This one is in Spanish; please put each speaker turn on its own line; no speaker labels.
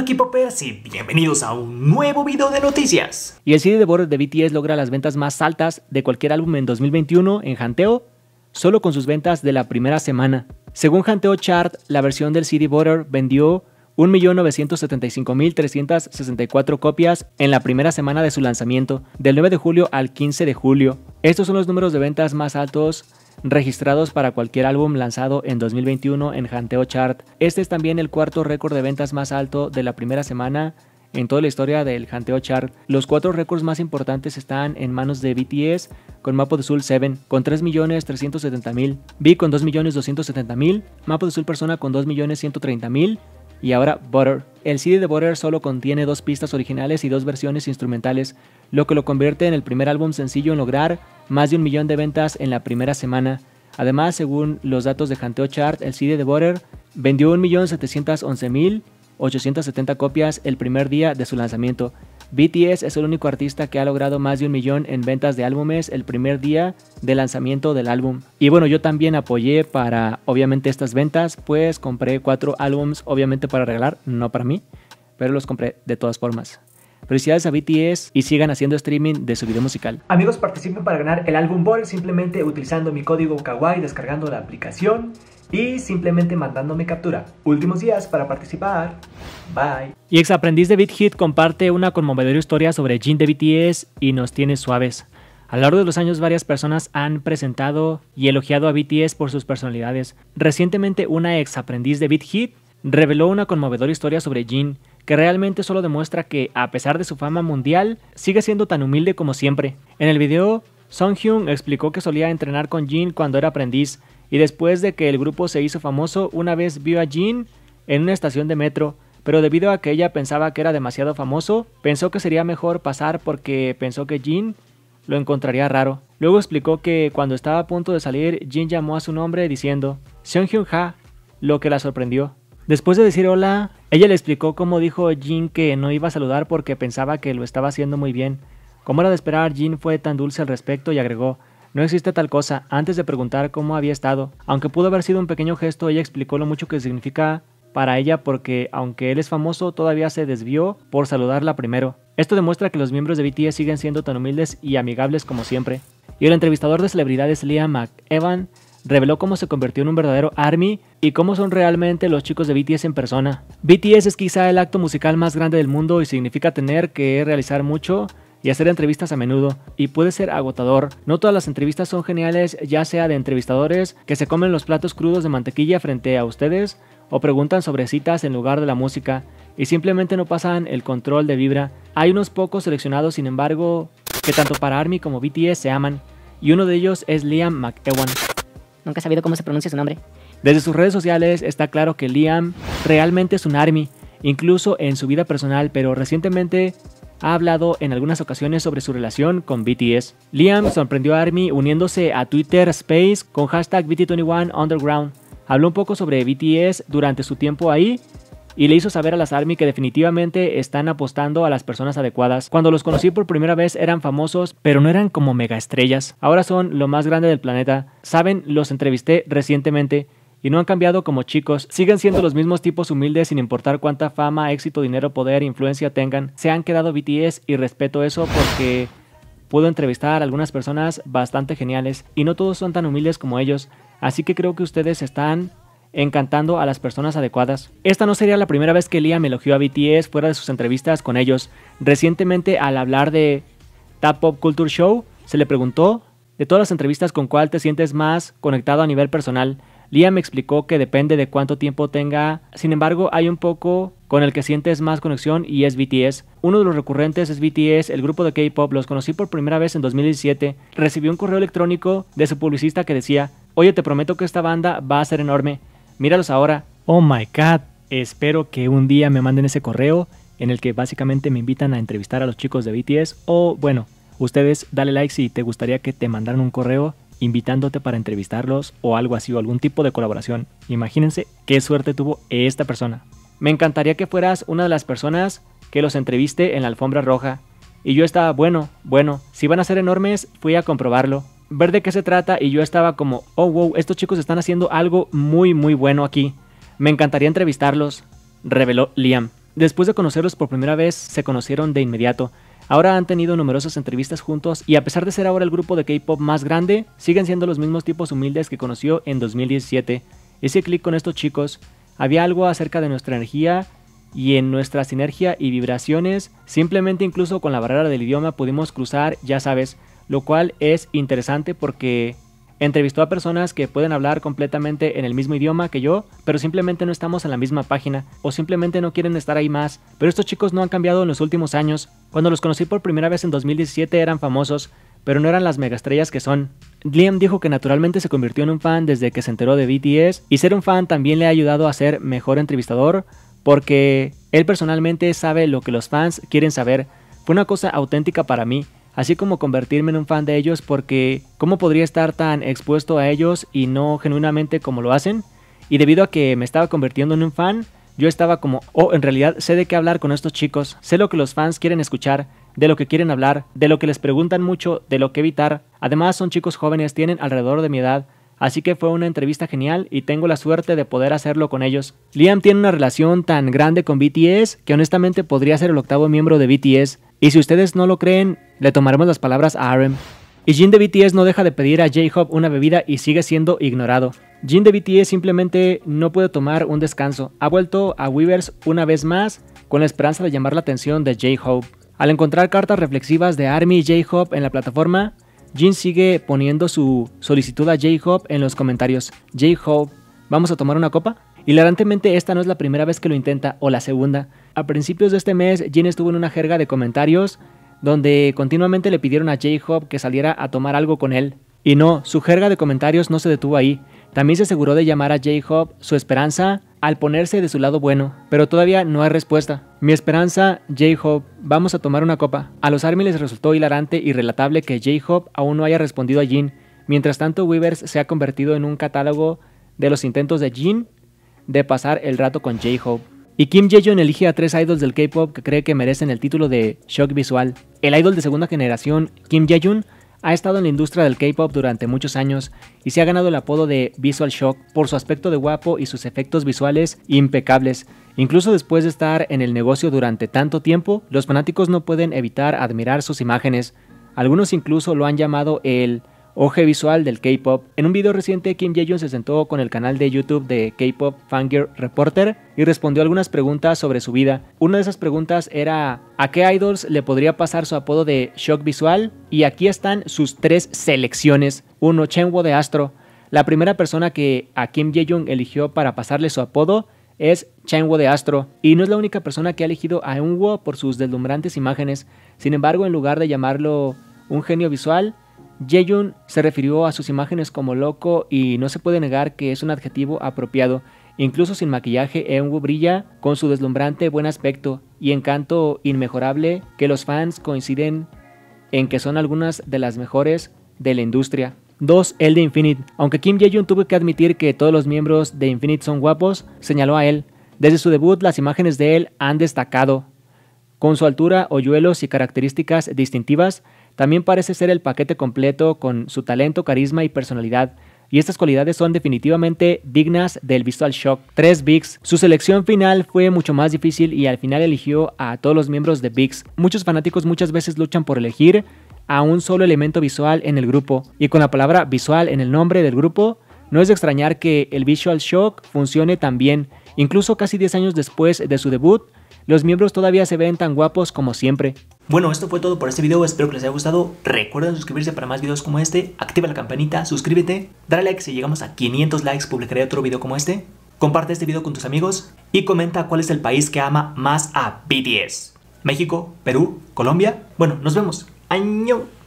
equipo Percy, y bienvenidos a un nuevo video de noticias. Y el CD de Border de BTS logra las ventas más altas de cualquier álbum en 2021 en Hanteo, solo con sus ventas de la primera semana. Según Hanteo Chart, la versión del CD Border vendió 1.975.364 copias en la primera semana de su lanzamiento, del 9 de julio al 15 de julio. Estos son los números de ventas más altos registrados para cualquier álbum lanzado en 2021 en Hanteo Chart. Este es también el cuarto récord de ventas más alto de la primera semana en toda la historia del Hanteo Chart. Los cuatro récords más importantes están en manos de BTS con Mapo de Soul 7 con 3.370.000, B con 2.270.000, Mapo de Soul Persona con 2.130.000 y ahora Butter. El CD de Butter solo contiene dos pistas originales y dos versiones instrumentales, lo que lo convierte en el primer álbum sencillo en lograr más de un millón de ventas en la primera semana. Además, según los datos de Hanteo Chart, el CD de Border vendió 1.711.870 copias el primer día de su lanzamiento. BTS es el único artista que ha logrado más de un millón en ventas de álbumes el primer día de lanzamiento del álbum. Y bueno, yo también apoyé para, obviamente, estas ventas, pues compré cuatro álbumes obviamente para regalar, no para mí, pero los compré de todas formas. Felicidades a BTS y sigan haciendo streaming de su video musical. Amigos, participen para ganar el álbum Ball simplemente utilizando mi código Kawaii, descargando la aplicación y simplemente mandándome captura. Últimos días para participar. Bye. Y ex aprendiz de Beat Hit comparte una conmovedora historia sobre Jin de BTS y nos tiene suaves. A lo largo de los años varias personas han presentado y elogiado a BTS por sus personalidades. Recientemente una ex aprendiz de Beat Hit reveló una conmovedora historia sobre Jin, que realmente solo demuestra que, a pesar de su fama mundial, sigue siendo tan humilde como siempre. En el video, Song Hyun explicó que solía entrenar con Jin cuando era aprendiz, y después de que el grupo se hizo famoso, una vez vio a Jin en una estación de metro, pero debido a que ella pensaba que era demasiado famoso, pensó que sería mejor pasar porque pensó que Jin lo encontraría raro. Luego explicó que cuando estaba a punto de salir, Jin llamó a su nombre diciendo "Song Hyun Ha, lo que la sorprendió. Después de decir hola, ella le explicó cómo dijo Jean que no iba a saludar porque pensaba que lo estaba haciendo muy bien. Como era de esperar, Jean fue tan dulce al respecto y agregó, no existe tal cosa, antes de preguntar cómo había estado. Aunque pudo haber sido un pequeño gesto, ella explicó lo mucho que significa para ella porque, aunque él es famoso, todavía se desvió por saludarla primero. Esto demuestra que los miembros de BTS siguen siendo tan humildes y amigables como siempre. Y el entrevistador de celebridades Liam McEvan reveló cómo se convirtió en un verdadero ARMY y cómo son realmente los chicos de BTS en persona. BTS es quizá el acto musical más grande del mundo y significa tener que realizar mucho y hacer entrevistas a menudo, y puede ser agotador. No todas las entrevistas son geniales, ya sea de entrevistadores que se comen los platos crudos de mantequilla frente a ustedes, o preguntan sobre citas en lugar de la música, y simplemente no pasan el control de vibra. Hay unos pocos seleccionados, sin embargo, que tanto para ARMY como BTS se aman, y uno de ellos es Liam McEwan nunca he sabido cómo se pronuncia su nombre. Desde sus redes sociales está claro que Liam realmente es un Army, incluso en su vida personal, pero recientemente ha hablado en algunas ocasiones sobre su relación con BTS. Liam sorprendió a Army uniéndose a Twitter Space con hashtag BT21 Underground. Habló un poco sobre BTS durante su tiempo ahí y le hizo saber a las Army que definitivamente están apostando a las personas adecuadas. Cuando los conocí por primera vez eran famosos, pero no eran como mega estrellas Ahora son lo más grande del planeta. Saben, los entrevisté recientemente y no han cambiado como chicos, siguen siendo los mismos tipos humildes sin importar cuánta fama, éxito, dinero, poder, influencia tengan. Se han quedado BTS y respeto eso porque puedo entrevistar a algunas personas bastante geniales y no todos son tan humildes como ellos, así que creo que ustedes están encantando a las personas adecuadas. Esta no sería la primera vez que Liam elogió a BTS fuera de sus entrevistas con ellos. Recientemente, al hablar de Tap Pop Culture Show, se le preguntó de todas las entrevistas con cuál te sientes más conectado a nivel personal. Liam explicó que depende de cuánto tiempo tenga, sin embargo hay un poco con el que sientes más conexión y es BTS. Uno de los recurrentes es BTS, el grupo de K-Pop, los conocí por primera vez en 2017, recibí un correo electrónico de su publicista que decía, oye te prometo que esta banda va a ser enorme, Míralos ahora. Oh my God. Espero que un día me manden ese correo en el que básicamente me invitan a entrevistar a los chicos de BTS o bueno, ustedes dale like si te gustaría que te mandaran un correo invitándote para entrevistarlos o algo así o algún tipo de colaboración. Imagínense qué suerte tuvo esta persona. Me encantaría que fueras una de las personas que los entreviste en la alfombra roja. Y yo estaba, bueno, bueno, si van a ser enormes, fui a comprobarlo ver de qué se trata y yo estaba como, oh, wow, estos chicos están haciendo algo muy, muy bueno aquí. Me encantaría entrevistarlos, reveló Liam. Después de conocerlos por primera vez, se conocieron de inmediato. Ahora han tenido numerosas entrevistas juntos y a pesar de ser ahora el grupo de K-Pop más grande, siguen siendo los mismos tipos humildes que conoció en 2017. Ese clic con estos chicos, había algo acerca de nuestra energía y en nuestra sinergia y vibraciones, simplemente incluso con la barrera del idioma pudimos cruzar, ya sabes, lo cual es interesante porque entrevistó a personas que pueden hablar completamente en el mismo idioma que yo, pero simplemente no estamos en la misma página o simplemente no quieren estar ahí más. Pero estos chicos no han cambiado en los últimos años. Cuando los conocí por primera vez en 2017 eran famosos, pero no eran las megastrellas que son. Liam dijo que naturalmente se convirtió en un fan desde que se enteró de BTS y ser un fan también le ha ayudado a ser mejor entrevistador porque él personalmente sabe lo que los fans quieren saber. Fue una cosa auténtica para mí así como convertirme en un fan de ellos porque ¿cómo podría estar tan expuesto a ellos y no genuinamente como lo hacen? Y debido a que me estaba convirtiendo en un fan, yo estaba como, oh, en realidad sé de qué hablar con estos chicos, sé lo que los fans quieren escuchar, de lo que quieren hablar, de lo que les preguntan mucho, de lo que evitar. Además son chicos jóvenes, tienen alrededor de mi edad, así que fue una entrevista genial y tengo la suerte de poder hacerlo con ellos. Liam tiene una relación tan grande con BTS que honestamente podría ser el octavo miembro de BTS, y si ustedes no lo creen, le tomaremos las palabras a RM. Y Jin de BTS no deja de pedir a J-Hope una bebida y sigue siendo ignorado. Jin de BTS simplemente no puede tomar un descanso. Ha vuelto a Weavers una vez más con la esperanza de llamar la atención de J-Hope. Al encontrar cartas reflexivas de Army y J-Hope en la plataforma, Jin sigue poniendo su solicitud a J-Hope en los comentarios. J-Hope, ¿vamos a tomar una copa? Y Hilarantemente esta no es la primera vez que lo intenta o la segunda. A principios de este mes, Jin estuvo en una jerga de comentarios donde continuamente le pidieron a J-Hope que saliera a tomar algo con él. Y no, su jerga de comentarios no se detuvo ahí. También se aseguró de llamar a J-Hope su esperanza al ponerse de su lado bueno, pero todavía no hay respuesta. Mi esperanza, J-Hope, vamos a tomar una copa. A los Army les resultó hilarante y relatable que J-Hope aún no haya respondido a Jin. Mientras tanto, Weavers se ha convertido en un catálogo de los intentos de Jin de pasar el rato con J-Hope. Y Kim Jae-jun elige a tres idols del K-pop que cree que merecen el título de shock visual. El idol de segunda generación, Kim Jae-jun, ha estado en la industria del K-pop durante muchos años y se ha ganado el apodo de Visual Shock por su aspecto de guapo y sus efectos visuales impecables. Incluso después de estar en el negocio durante tanto tiempo, los fanáticos no pueden evitar admirar sus imágenes. Algunos incluso lo han llamado el Oje visual del K-pop. En un video reciente, Kim jae se sentó con el canal de YouTube de K-pop Fangirl Reporter y respondió algunas preguntas sobre su vida. Una de esas preguntas era: ¿a qué idols le podría pasar su apodo de shock visual? Y aquí están sus tres selecciones: Uno, Chenwo de Astro. La primera persona que a Kim jae eligió para pasarle su apodo es Wo de Astro, y no es la única persona que ha elegido a Eunwoo por sus deslumbrantes imágenes. Sin embargo, en lugar de llamarlo un genio visual, Yeyun se refirió a sus imágenes como loco y no se puede negar que es un adjetivo apropiado. Incluso sin maquillaje, Eunwoo brilla con su deslumbrante buen aspecto y encanto inmejorable que los fans coinciden en que son algunas de las mejores de la industria. 2. El de Infinite. Aunque Kim jae tuvo que admitir que todos los miembros de Infinite son guapos, señaló a él. Desde su debut, las imágenes de él han destacado. Con su altura, hoyuelos y características distintivas, también parece ser el paquete completo con su talento, carisma y personalidad. Y estas cualidades son definitivamente dignas del Visual Shock 3 VIX. Su selección final fue mucho más difícil y al final eligió a todos los miembros de VIX. Muchos fanáticos muchas veces luchan por elegir a un solo elemento visual en el grupo. Y con la palabra visual en el nombre del grupo, no es de extrañar que el Visual Shock funcione tan bien. Incluso casi 10 años después de su debut, los miembros todavía se ven tan guapos como siempre. Bueno, esto fue todo por este video, espero que les haya gustado. Recuerden suscribirse para más videos como este, activa la campanita, suscríbete, dale like si llegamos a 500 likes, publicaré otro video como este. Comparte este video con tus amigos y comenta cuál es el país que ama más a BTS. México, Perú, Colombia. Bueno, nos vemos. Año.